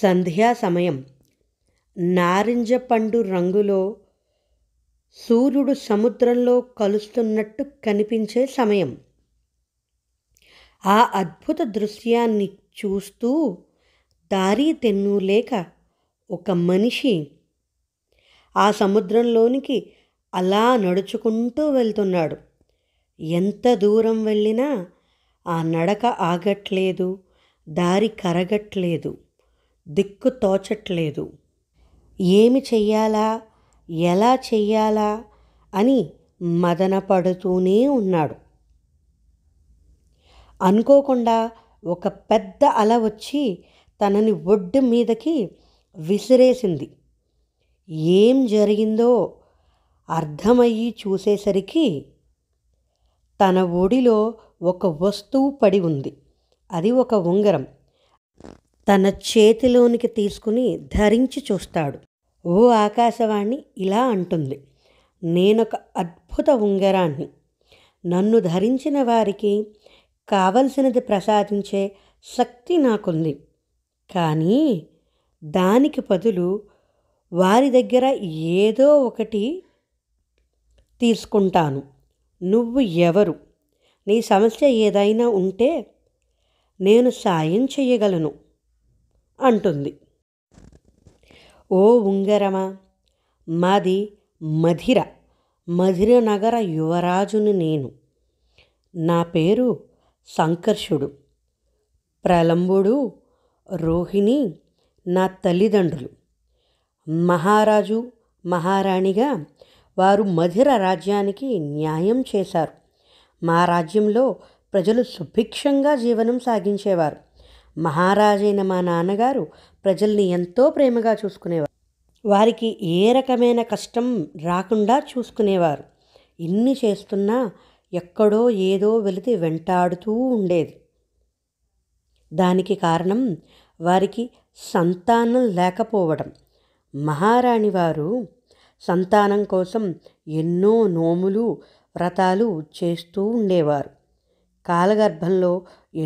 సంధ్యా సమయం నారింజ పండు రంగులో సూర్యుడు సముద్రంలో కలుస్తున్నట్టు కనిపించే సమయం ఆ అద్భుత దృశ్యాన్ని చూస్తూ దారి తెన్ను లేక ఒక మనిషి ఆ సముద్రంలోనికి అలా నడుచుకుంటూ వెళ్తున్నాడు ఎంత దూరం వెళ్ళినా ఆ నడక ఆగట్లేదు దారి కరగట్లేదు దిక్కు తోచట్లేదు ఏమి చెయ్యాలా ఎలా చెయ్యాలా అని మదనపడుతూనే ఉన్నాడు అనుకోకుండా ఒక పెద్ద అల వచ్చి తనని ఒడ్డు మీదకి విసిరేసింది ఏం జరిగిందో అర్థమయ్యి చూసేసరికి తన ఒడిలో ఒక వస్తువు పడి ఉంది అది ఒక ఉంగరం తన చేతిలోనికి తీసుకుని ధరించి చూస్తాడు ఓ ఆకాశవాణి ఇలా అంటుంది నేనొక అద్భుత ఉంగరాన్ని నన్ను ధరించిన వారికి కావలసినది ప్రసాదించే శక్తి నాకుంది కానీ దానికి బదులు వారి దగ్గర ఏదో ఒకటి తీసుకుంటాను నువ్వు ఎవరు నీ సమస్య ఏదైనా ఉంటే నేను సాయం చేయగలను అంటుంది ఓ ఉంగరమ మాది మధిర మధిర నగర యువరాజును నేను నా పేరు సంకర్షుడు ప్రలంబుడు రోహిణి నా తల్లిదండ్రులు మహారాజు మహారాణిగా వారు మధిర రాజ్యానికి న్యాయం చేశారు మా రాజ్యంలో ప్రజలు సుభిక్షంగా జీవనం సాగించేవారు మహారాజైన మా నాన్నగారు ప్రజల్ని ఎంతో ప్రేమగా చూసుకునేవారు వారికి ఏ రకమైన కష్టం రాకుండా చూసుకునేవారు ఇన్ని చేస్తున్నా ఎక్కడో ఏదో వెలితి వెంటాడుతూ ఉండేది దానికి కారణం వారికి సంతానం లేకపోవడం మహారాణి వారు సంతానం కోసం ఎన్నో నోములు వ్రతాలు చేస్తూ ఉండేవారు కాలగర్భంలో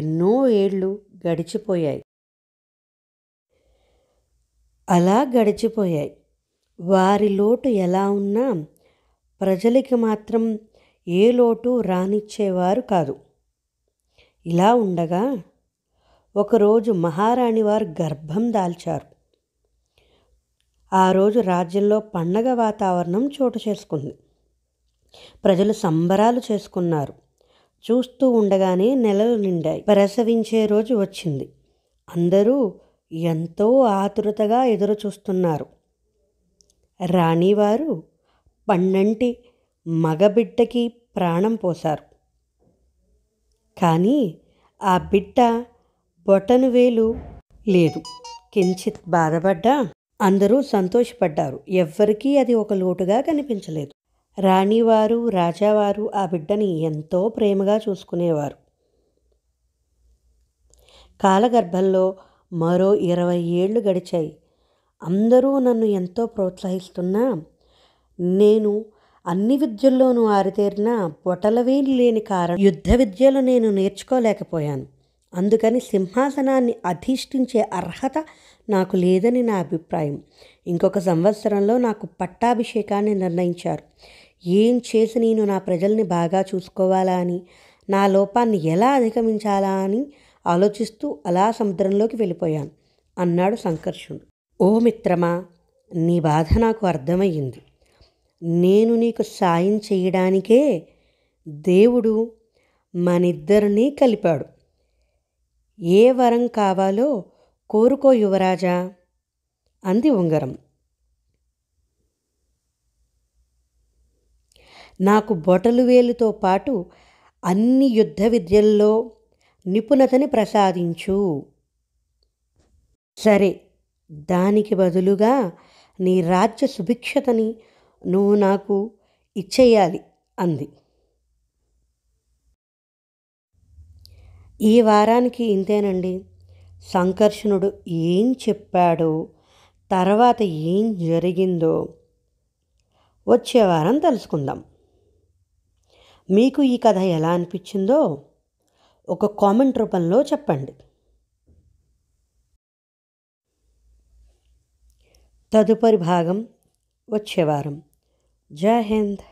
ఎన్నో ఏళ్ళు గడిచిపోయాయి అలా గడిచిపోయాయి వారి లోటు ఎలా ఉన్నా ప్రజలకి మాత్రం ఏ లోటు రానిచ్చేవారు కాదు ఇలా ఉండగా ఒకరోజు మహారాణి వారు గర్భం దాల్చారు ఆ రోజు రాజ్యంలో పండగ వాతావరణం చోటు చేసుకుంది ప్రజలు సంబరాలు చేసుకున్నారు చూస్తూ ఉండగానే నెలలు నిండాయి ప్రసవించే రోజు వచ్చింది అందరూ ఎంతో ఆతురతగా ఎదురు చూస్తున్నారు రాణివారు పన్నంటి మగబిడ్డకి ప్రాణం పోశారు కానీ ఆ బిడ్డ బొటను వేలు లేదు కించిత్ బాధపడ్డా అందరూ సంతోషపడ్డారు ఎవ్వరికీ అది ఒక లోటుగా కనిపించలేదు రాణివారు రాజావారు ఆ బిడ్డని ఎంతో ప్రేమగా చూసుకునేవారు కాలగర్భంలో మరో ఇరవై ఏళ్ళు గడిచాయి అందరూ నన్ను ఎంతో ప్రోత్సహిస్తున్నా నేను అన్ని విద్యల్లోనూ ఆరితేరిన పొటలవేలు లేని కారణం యుద్ధ విద్యలు నేను నేర్చుకోలేకపోయాను అందుకని సింహాసనాన్ని అధిష్ఠించే అర్హత నాకు లేదని నా అభిప్రాయం ఇంకొక సంవత్సరంలో నాకు పట్టాభిషేకాన్ని నిర్ణయించారు ఏం చేసి నేను నా ప్రజల్ని బాగా చూసుకోవాలా అని నా లోపాన్ని ఎలా అధిగమించాలా అని ఆలోచిస్తూ అలా సముద్రంలోకి వెళ్ళిపోయాను అన్నాడు సంకర్షుడు ఓ మిత్రమా నీ బాధ నాకు అర్థమయ్యింది నేను నీకు సాయం చేయడానికే దేవుడు మనిద్దరినీ కలిపాడు ఏ వరం కావాలో కోరుకో యువరాజా అంది ఉంగరం నాకు బొటలు వేలుతో పాటు అన్ని యుద్ధ విద్యల్లో నిపుణతని ప్రసాదించు సరే దానికి బదులుగా నీ రాజ్య సుభిక్షతని నువ్వు నాకు ఇచ్చేయాలి అంది ఈ వారానికి ఇంతేనండి సంకర్షణుడు ఏం చెప్పాడో తర్వాత ఏం జరిగిందో వచ్చే వారం తెలుసుకుందాం మీకు ఈ కథ ఎలా అనిపించిందో ఒక కామెంట్ రూపంలో చెప్పండి తదుపరి భాగం వచ్చేవారం జై హింద్